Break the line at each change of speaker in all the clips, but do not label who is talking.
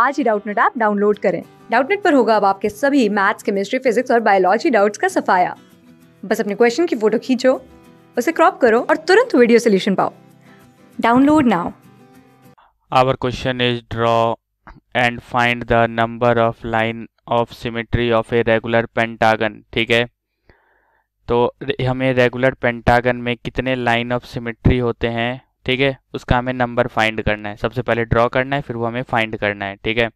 आज ही Doubtnet app download करें डाउटनेट पर होगा अब आपके सभी मैथ्स केमिस्ट्री फिजिक्स और बायोलॉजी डाउट्स का सफाया बस अपने क्वेश्चन की फोटो खींचो उसे क्रॉप करो और तुरंत वीडियो सोल्यूशन पाओ download now
our question is draw and find the number of line of symmetry of a regular pentagon ठीक है तो हमें रेगुलर पेंटागन में कितने लाइन ऑफ सिमेट्री होते हैं ठीक है उसका हमें नंबर फाइंड करना है सबसे पहले ड्रॉ करना है फिर वो हमें फाइंड करना है ठीक है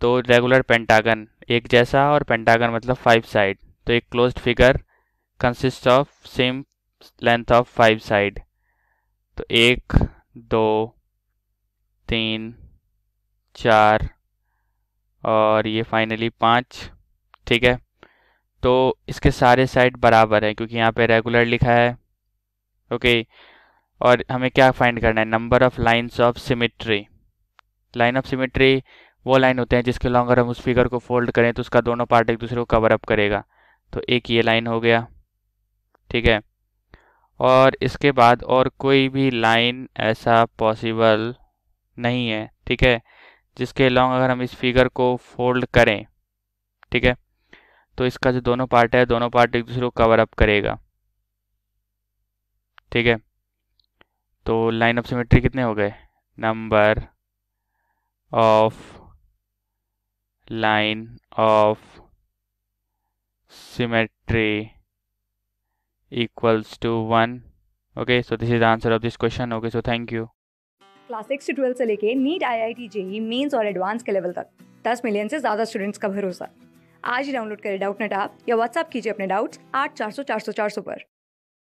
तो रेगुलर पेंटागन एक जैसा और पेंटागन मतलब फाइव साइड तो एक close figure consist of same length of five side तो एक दो तीन चार और ये फाइनली पाँच ठीक है तो इसके सारे साइड बराबर हैं क्योंकि यहाँ पे रेगुलर लिखा है ओके okay. और हमें क्या फाइंड करना है number of lines of symmetry line of symmetry वो लाइन होते हैं जिसके लॉन्गर हम उस फिगर को फोल्ड करें तो उसका दोनों पार्ट एक दूसरे को कवर अप करेगा तो एक ये लाइन हो गया ठीक है और इसके बाद और कोई भी लाइन ऐसा पॉसिबल नहीं है ठीक है जिसके लॉन्ग अगर हम इस फिगर को फोल्ड करें ठीक है तो इसका जो दोनों पार्ट है दोनों पार्ट एक दूसरे को कवर अप करेगा ठीक है तो लाइन ऑफ सिमेट्री कितने हो गए number of line of symmetry equals to one okay so this is answer of this question okay so thank you
class six से ट्वेल्थ से लेके NEET I I T JEE mains और advance के level तक दस million से ज़्यादा students का भरोसा आज ही डाउनलोड करें डाउट नेट आप या व्हाट्सअप कीजिए अपने डाउट्स आठ चार सौ चार सौ चार सौ पर